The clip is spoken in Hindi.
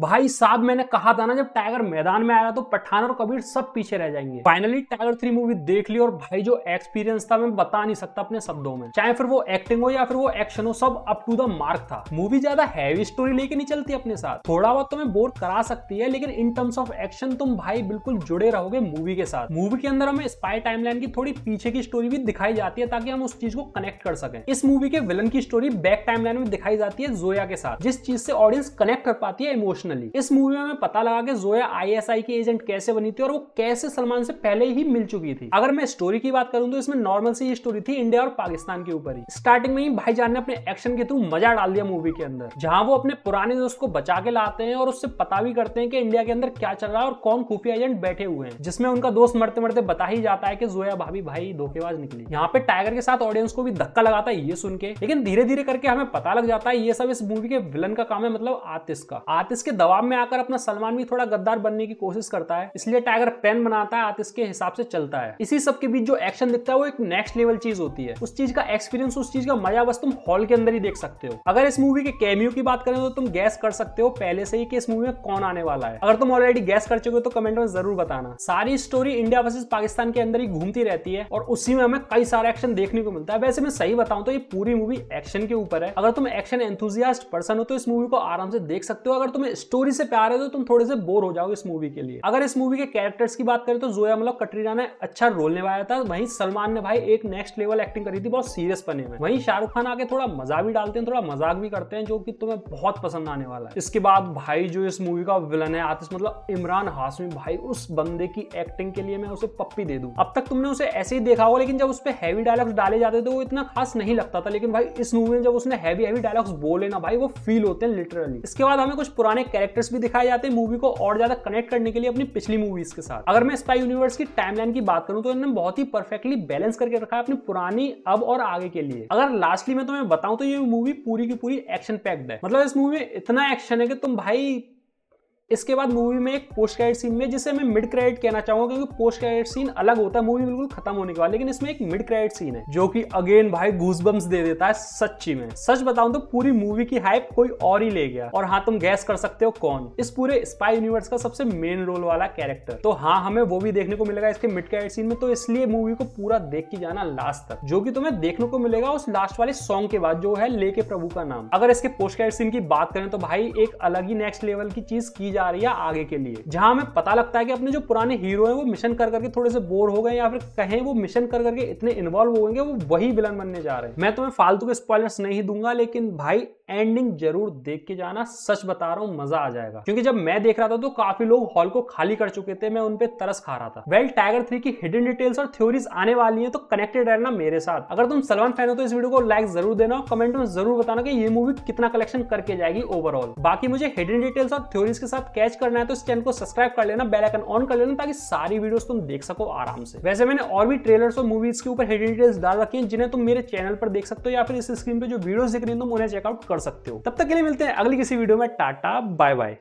भाई साहब मैंने कहा था ना जब टाइगर मैदान में आया तो पठान और कबीर सब पीछे रह जाएंगे फाइनली टाइगर थ्री मूवी देख ली और भाई जो एक्सपीरियंस था मैं बता नहीं सकता अपने शब्दों में चाहे फिर वो एक्टिंग हो या फिर वो एक्शन हो सब अप टू द मार्क था मूवी ज्यादा हैवी स्टोरी लेके नहीं चलती अपने साथ थोड़ा बहुत तुम्हें तो बोर करा सकती है लेकिन इन टर्म्स ऑफ एक्शन तुम भाई बिल्कुल जुड़े रहोगे मूवी के साथ मूवी के अंदर हमें स्पाई टाइम की थोड़ी पीछे की स्टोरी भी दिखाई जाती है ताकि हम उस चीज को कनेक्ट कर सके इस मूवी के विलन की स्टोरी बैक टाइम में दिखाई जाती है जोया के साथ जिस चीज से ऑडियंस कनेक्ट कर पाती है इमोशन इमोशनली इस मूवी में पता लगा कि जोया आईएसआई की एजेंट कैसे बनी थी और वो कैसे सलमान से पहले ही मिल चुकी थी अगर मैं स्टोरी की बात करूं तो इसमें नॉर्मल सी स्टोरी थी इंडिया और पाकिस्तान के ऊपर ही स्टार्टिंग में ही भाईजान ने अपने एक्शन के थ्रू मजा डाल दिया मूवी के अंदर जहां वो अपने पुराने दोस्त को बचा के लाते हैं और उससे पता भी करते हैं कि इंडिया के अंदर क्या चल रहा है और कौन खुफिया एजेंट बैठे हुए हैं जिसमें उनका दोस्त मरते मरते बता ही जाता है कि जोया भाभी भाई धोखेबाज निकली यहाँ पे टाइगर के साथ ऑडियंस को भी धक्का लगाता है ये सुन के लेकिन धीरे धीरे करके हमें पता लग जाता है ये सब इस मूवी के विलन का काम है मतलब आतिश का आतिश के दबाव में आकर अपना सलमान भी थोड़ा गद्दार बनने की कोशिश करता है इसलिए टाइगर पेन बनाता है आतिश के हिसाब से चलता है इसी सब के बीच जो एक्शन दिखता है वो एक नेक्स्ट लेवल चीज होती है उस चीज का एक्सपीरियंस उस चीज का मजा बस तुम हॉल के अंदर ही देख सकते हो अगर इस मूवी के कैमियो की बात करें तो तुम गैस कर सकते हो पहले से ही कि इस मूवी में कौन आने वाला है अगर तुम ऑलरेडी गैस कर चुके हो तो कमेंट में जरूर बताना सारी स्टोरी इंडिया वर्सेज पाकिस्तान के अंदर ही घूमती रहती है और उसी में हमें कई सारे एक्शन देखने को मिलता है वैसे मैं सही बताऊं तो ये पूरी मूवी एक्शन के ऊपर है अगर तुम एक्शन एंथुजियास्ट पर्सन हो तो इस मूवी को आराम से देख सकते हो अगर तुम्हें स्टोरी से प्यार है तो तुम थोड़े से बोर हो जाओगे इस मूवी के लिए अगर इस मूवी के कैरेक्टर्स की बात करें तो जोया मतलब कटरीना ने अच्छा रोल निभाया था वहीं सलमान ने भाई एक नेक्स्ट लेवल एक्टिंग करी थी बहुत सीरियस बने में वहीं शाहरुख खान आके थोड़ा मजा भी डालते हैं थोड़ा मजाक भी करते हैं जो कि तुम्हें बहुत पसंद आने वाला है इसके बाद भाई जो इस मूवी का विलन है आतिश मतलब इमरान हाशमी भाई उस बंदे की एक्टिंग के लिए मैं उसे पप्पी दे दू अब तक तुमने उसे ऐसे ही देखा होगा लेकिन जब उस पर हैवी डायलॉग्स डाले जाते थे वो इतना खास नहीं लगता था लेकिन भाई इस मूवी में जब उसने हैवी हैवी डायलॉग्स बोले ना भाई वो फील होते हैं लिटरली इसके बाद हमें कुछ पुराने कैरेक्टर्स भी दिखाए जाते हैं मूवी को और ज्यादा कनेक्ट करने के लिए अपनी पिछली मूवीज के साथ अगर मैं स्पाई यूनिवर्स की टाइमलाइन की बात करूं तो इन्होंने बहुत ही परफेक्टली बैलेंस करके रखा है अपनी पुरानी अब और आगे के लिए अगर लास्टली मैं तुम्हें बताऊं तो ये मूवी पूरी की पूरी एक्शन पैक्ड है मतलब इस मूवी में इतना एक्शन है कि तुम भाई इसके बाद मूवी में एक पोस्ट क्रेडिट सीन में जिसे मैं मिड क्रेडिट कहना चाहूंगा क्योंकि पोस्ट क्रेडिट सीन अलग होता है मूवी बिल्कुल खत्म होने के बाद लेकिन इसमें एक मिड क्रेडिट सीन है जो कि अगेन भाई गूसबम्स दे देता है सच्ची में सच बताऊं तो पूरी मूवी की हाइप कोई और ही ले गया और हाँ तुम गैस कर सकते हो कौन इस पूरे स्पाई यूनिवर्स का सबसे मेन रोल वाला कैरेक्टर तो हाँ हमें वो भी देखने को मिलेगा इसके मिड क्रेडिट सीन में तो इसलिए मूवी को पूरा देख के जाना लास्ट तक जो की तुम्हें देखने को मिलेगा उस लास्ट वाले सॉन्ग के बाद जो है लेके प्रभु का नाम अगर इसके पोस्ट क्रेडिट सीन की बात करें तो भाई एक अलग ही नेक्स्ट लेवल की चीज की जा रही है आगे के लिए जहां हमें पता लगता है कि अपने जो पुराने हीरो हैं वो मिशन कर करके थोड़े से बोर हो गए या फिर कहें वो मिशन कर करके इतने इन्वॉल्व हो गए वो वही विलन बनने जा रहे हैं मैं तुम्हें फालतू के स्पॉयलर्स नहीं दूंगा लेकिन भाई एंडिंग जरूर देख के जाना सच बता रहा हूँ मजा आ जाएगा क्योंकि जब मैं देख रहा था तो काफी लोग हॉल को खाली कर चुके थे मैं उन पे तरस खा रहा था वेल well, टाइगर थ्री की हिडन डिटेल्स और थ्योरीज आने वाली है तो कनेक्टेड रहना मेरे साथ अगर तुम सलमान फैन हो तो इस वीडियो को लाइक जरूर देना और कमेंट में जरूर बताना कि ये मूवी कितना कलेक्शन करके जाएगी ओवरऑल बाकी मुझे हिडन डिटेल्स और थ्योरीज के साथ साथ कैच करना है तो इस चैनल को सब्सक्राइब कर लेना आइकन ऑन कर लेना ताकि सारी वीडियोस तुम देख सको आराम से वैसे मैंने और भी ट्रेलर्स और मूवीज के ऊपर हेड डिटेल्स डाल रखी है जिन्हें तुम मेरे चैनल पर देख सकते हो या फिर इस स्क्रीन पर जो वीडियोज दिख रही है तुम उन्हें चेकआउट कर सकते हो तब तक के लिए मिलते हैं अगली किसी वीडियो में टाटा बाय बाय